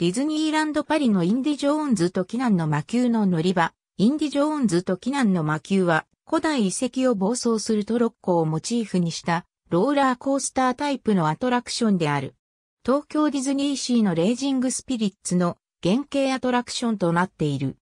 ディズニーランドパリのインディ・ジョーンズと機難の魔球の乗り場、インディ・ジョーンズと機難の魔球は、古代遺跡を暴走するトロッコをモチーフにしたローラーコースタータイプのアトラクションである。東京ディズニーシーのレイジングスピリッツの原型アトラクションとなっている。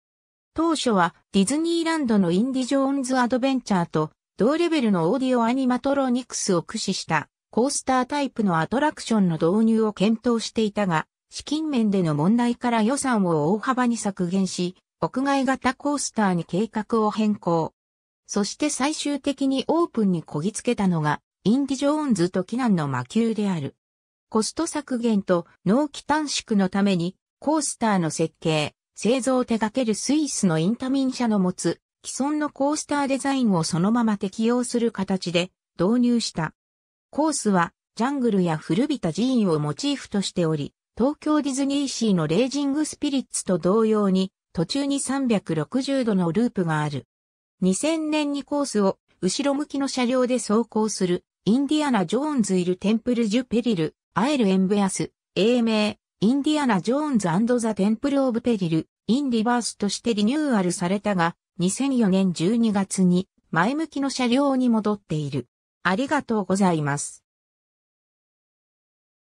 当初はディズニーランドのインディ・ジョーンズ・アドベンチャーと同レベルのオーディオアニマトロニクスを駆使したコースタータイプのアトラクションの導入を検討していたが、資金面での問題から予算を大幅に削減し、屋外型コースターに計画を変更。そして最終的にオープンにこぎつけたのが、インディ・ジョーンズと機難の魔球である。コスト削減と納期短縮のために、コースターの設計、製造を手掛けるスイスのインタミン社の持つ、既存のコースターデザインをそのまま適用する形で導入した。コースは、ジャングルや古びた寺院をモチーフとしており、東京ディズニーシーのレイジングスピリッツと同様に、途中に360度のループがある。2000年にコースを後ろ向きの車両で走行する、インディアナ・ジョーンズ・イル・テンプル・ジュ・ペリル、アエル・エンベアス、英名、インディアナ・ジョーンズザ・テンプル・オブ・ペリル、イン・リバースとしてリニューアルされたが、2004年12月に前向きの車両に戻っている。ありがとうございます。